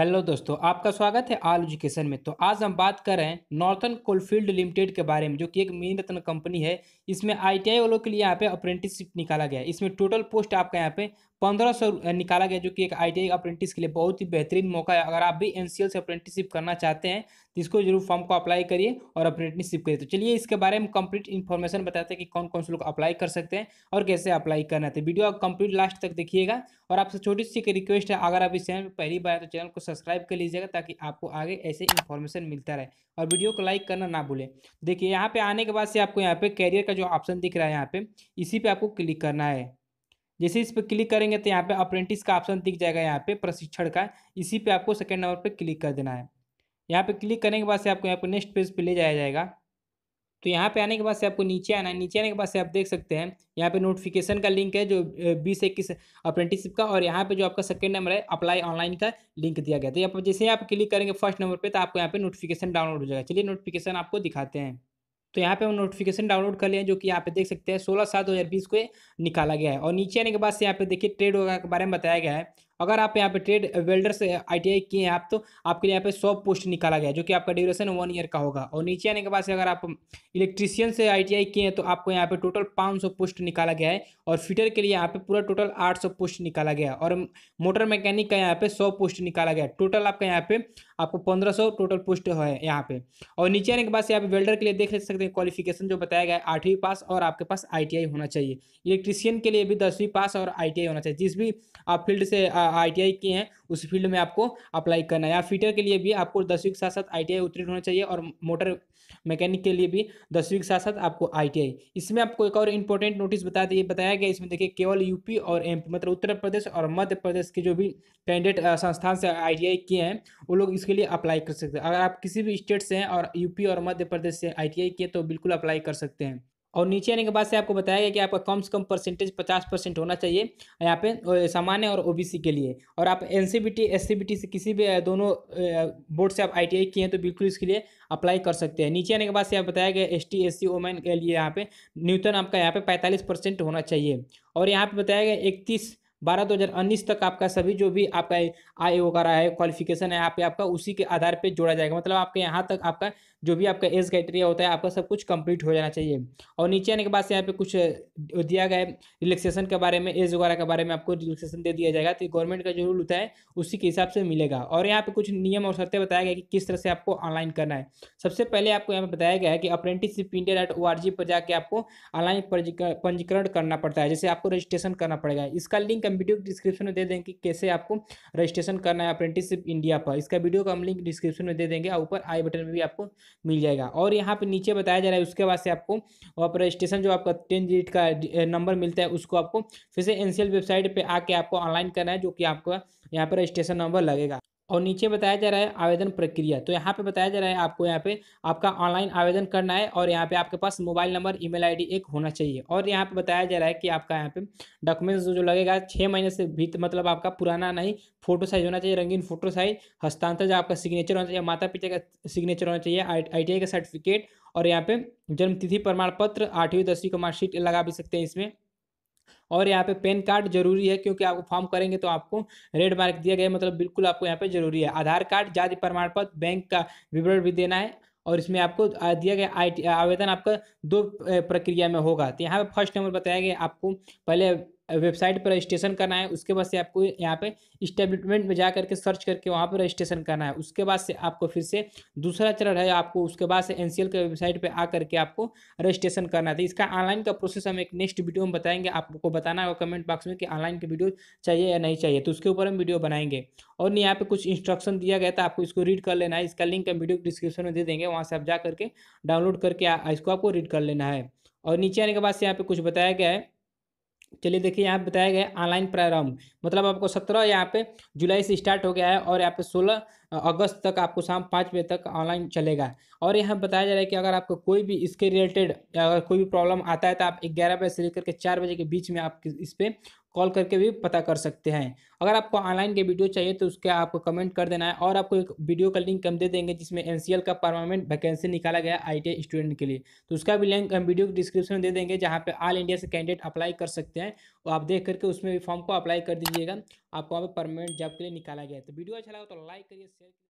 hello दोस्तों आपका स्वागत है आल एजुकेशन में तो आज हम बात कर रहे हैं नॉर्थन कोलफील्ड लिमिटेड के बारे में जो कि एक मीन रत्न कंपनी है इसमें आईटीआई वालों के लिए यहाँ पे अप्रेंटिसशिप निकाला गया है इसमें टोटल पोस्ट आपका यहाँ पे पंद्रह सौ निकाला गया जो कि एक आई टी अप्रेंटिस के लिए बहुत ही बेहतरीन मौका है अगर आप भी एन से अप्रेंटिसशिप करना चाहते हैं तो इसको जरूर फॉर्म को अप्लाई करिए और अप्रेंटिसशिप करिए तो चलिए इसके बारे में कंप्लीट इन्फॉर्मेशन बताते हैं कि कौन कौन से लोग अप्लाई कर सकते हैं और कैसे अप्लाई करना है तो वीडियो आप कंप्लीट लास्ट तक देखिएगा और आपसे छोटी सी रिक्वेस्ट है अगर आप इस चैनल पर पहली बार तो चैनल को सब्सक्राइब कर लीजिएगा ताकि आपको आगे ऐसे इन्फॉर्मेशन मिलता रहे और वीडियो को लाइक करना ना भूलें देखिए यहाँ पे आने के बाद से आपको यहाँ पे कैरियर का जो ऑप्शन दिख रहा है यहाँ पे इसी पे आपको क्लिक करना है जैसे इस पर क्लिक करेंगे तो यहाँ पे अप्रेंटिस का ऑप्शन दिख जाएगा यहाँ पे प्रशिक्षण का इसी पे आपको सेकेंड नंबर पर क्लिक कर देना है यहाँ पे क्लिक करने के बाद से आपको यहाँ पे नेक्स्ट पेज पर ले जाया जाएगा तो यहाँ पे आने के बाद से आपको नीचे आना है नीचे आने के बाद से आप देख सकते हैं यहाँ पे नोटिफिकेशन का लिंक है जो बीस इक्कीस अप्रेंटिसिप का और यहाँ पे जो आपका सेकंड नंबर है अप्लाई ऑनलाइन का लिंक दिया गया तो यहाँ पर जैसे आप क्लिक करेंगे फर्स्ट नंबर पे तो आपको यहाँ पे नोटिफिकेशन डाउनलोड हो जाएगा चलिए नोटिफिकेशन आपको दिखाते हैं तो यहाँ पे हम नोटिफिकेशन डाउनलोड कर लिए जो कि यहाँ पे देख सकते हैं सोलह सात दो हज़ार बीस को निकाला गया है और नीचे आने के बाद से यहाँ पे देखिए ट्रेड वगैरह के बारे में बताया गया है अगर आप यहाँ पे ट्रेड वेल्डर से आई किए हैं आप तो आपके लिए यहाँ पे सौ पोस्ट निकाला गया जो कि आपका ड्यूरेशन वन ईयर का होगा और नीचे आने के बाद से अगर आप इलेक्ट्रीशियन से आई किए हैं तो आपको यहाँ पे टोटल पाँच सौ पोस्ट निकाला गया है और फिटर के लिए यहाँ पे पूरा टोटल आठ सौ पोस्ट निकाला गया और मोटर मैकेनिक का यहाँ पे सौ पोस्ट निकाला गया टोटल आपका यहाँ पे आपको पंद्रह सौ टोटल पोस्ट है यहाँ पे और नीचे आने के बाद से यहाँ वेल्डर के लिए देख सकते हैं क्वालिफिकेशन जो बताया गया है आठवीं पास और आपके पास आई होना चाहिए इलेक्ट्रीशियन के लिए भी दसवीं पास और आई होना चाहिए जिस भी आप फील्ड से आई किए हैं उस फील्ड में आपको अप्लाई करना है या फीटर के लिए भी आपको दसवीं के साथ साथ आई उत्तीर्ण होना चाहिए और मोटर मैकेनिक के लिए भी दसवीं के साथ साथ आपको आई इसमें आपको एक और इम्पोर्टेंट नोटिस बता दिए बताया गया इसमें देखिए केवल यूपी और एम मतलब उत्तर प्रदेश और मध्य प्रदेश के जो भी कैंडिडेट संस्थान से आई किए हैं वो लोग इसके लिए अप्लाई कर सकते हैं अगर आप किसी भी स्टेट से हैं और यूपी और मध्य प्रदेश से आई किए तो बिल्कुल अप्लाई कर सकते हैं और नीचे आने के बाद से आपको बताया गया कि आपका कम से कम परसेंटेज पचास परसेंट होना चाहिए यहाँ पे सामान्य और ओबीसी के लिए और आप N C V T S C V T से किसी भी दोनों बोर्ड से आप आई टी आई किए हैं तो बिल्कुल इसके लिए अप्लाई कर सकते हैं नीचे आने के बाद से आप बताया गया S T S C women के लिए यहाँ पे न्यूनतम आपका यहाँ पे पैंतालीस परसेंट होना चाहिए और यहाँ पे बताया गया इकतीस बारह दो हज़ार उन्नीस तक आपका सभी जो भी आपका आय वगैरह है क्वालिफिकेशन है यहाँ पे आपका उसी के आधार पे जोड़ा जाएगा मतलब आपके यहाँ तक आपका जो भी आपका एज क्राइटेरिया होता है आपका सब कुछ कंप्लीट हो जाना चाहिए और नीचे आने के बाद से यहाँ पे कुछ दिया गया है रिलैक्सेशन के बारे में एज वगैरह के बारे में आपको रिलैक्सेशन दे दिया जाएगा तो गवर्नमेंट का जो रूल होता है उसी के हिसाब से मिलेगा और यहाँ पे कुछ नियम और शर्तें बताया गया कि किस तरह से आपको ऑनलाइन करना है सबसे पहले आपको यहाँ पर बताया गया है कि apprenticeship India O R G पर जाके आपको ऑनलाइन पंजीकरण करना पड़ता है जैसे आपको रजिस्ट्रेशन करना पड़ेगा इसका लिंक का वीडियो डिस्क्रिप्शन में दे देंगे कि कैसे आपको रजिस्ट्रेशन करना है अप्रेंटिसशिप इंडिया पर इसका वीडियो का हम लिंक डिस्क्रिप्शन में दे देंगे और ऊपर आई बटन में भी आपको मिल जाएगा और यहाँ पर नीचे बताया जा रहा है उसके बाद से आपको आप रजिस्ट्रेशन जो आपका टेन डिजिट का नंबर मिलता है उसको आपको फिर से एन वेबसाइट पर आके आपको ऑनलाइन करना है जो कि आपका यहाँ पर रजिस्ट्रेशन नंबर लगेगा और नीचे बताया जा रहा है आवेदन प्रक्रिया तो यहाँ पे बताया जा रहा है आपको यहाँ पे आपका ऑनलाइन आवेदन करना है और यहाँ पे आपके पास मोबाइल नंबर ईमेल आईडी एक होना चाहिए और यहाँ पे बताया जा रहा है कि आपका यहाँ पे डॉक्यूमेंट्स जो लगेगा छः महीने से भी मतलब आपका पुराना नहीं फोटो साइज होना चाहिए रंगीन फोटो साइज हस्तांतर जो आपका सिग्नेचर होना चाहिए माता पिता का सिग्नेचर होना चाहिए आई का सर्टिफिकेट और यहाँ पे जन्मतिथि प्रमाण पत्र आठवीं दसवीं का मार्कशीट लगा भी सकते हैं इसमें और यहाँ पे पैन कार्ड जरूरी है क्योंकि आपको फॉर्म करेंगे तो आपको रेड मार्क दिया गया मतलब बिल्कुल आपको यहाँ पे जरूरी है आधार कार्ड जाति प्रमाण पत्र बैंक का विवरण भी देना है और इसमें आपको दिया गया आई आवेदन आपका दो प्रक्रिया में होगा तो यहाँ पे फर्स्ट नंबर बताया गया आपको पहले वेबसाइट पर रजिस्ट्रेशन करना है उसके बाद से आपको यहाँ पे इस्टेब्लिशमेंट में जा करके सर्च करके वहाँ पर रजिस्ट्रेशन करना है उसके बाद से आपको फिर से दूसरा चरण है आपको उसके बाद से एनसीएल के वेबसाइट पे आ करके आपको रजिस्ट्रेशन करना है तो इसका ऑनलाइन का प्रोसेस हम एक नेक्स्ट वीडियो में बताएंगे आपको बताना होगा कमेंट बॉक्स में कि ऑनलाइन की वीडियो चाहिए या नहीं चाहिए तो उसके ऊपर हम वीडियो बनाएंगे और यहाँ पे कुछ इंस्ट्रक्शन दिया गया था आपको इसको रीड कर लेना है इसका लिंक हम वीडियो डिस्क्रिप्शन में दे देंगे वहाँ से आप जा करके डाउनलोड करके इसको आपको रीड कर लेना है और नीचे आने के बाद से यहाँ पे कुछ बताया गया है चलिए देखिए यहाँ पे बताया गया ऑनलाइन प्रारंभ मतलब आपको सत्रह यहाँ पे जुलाई से स्टार्ट हो गया है और यहाँ पे सोलह अगस्त तक आपको शाम पाँच बजे तक ऑनलाइन चलेगा और यहाँ बताया जा रहा है कि अगर आपको कोई भी इसके रिलेटेड अगर कोई भी प्रॉब्लम आता है तो आप ग्यारह बजे से लेकर के चार बजे के बीच में आप इस पर कॉल करके भी पता कर सकते हैं अगर आपको ऑनलाइन के वीडियो चाहिए तो उसके आपको कमेंट कर देना है और आपको एक वीडियो का लिंक हम दे देंगे जिसमें एन का परमानेंट वैकेंसी निकाला गया आई स्टूडेंट के लिए तो उसका भी लिंक हम वीडियो के डिस्क्रिप्शन में दे देंगे जहाँ पर ऑल इंडिया से कैंडिडेट अप्लाई कर सकते हैं और आप देख करके उसमें भी फॉर्म को अप्लाई कर दीजिएगा आपको वहाँ पर परमानेंट जॉब के लिए निकाला गया तो वीडियो अच्छा लगा तो लाइक करिए शेयर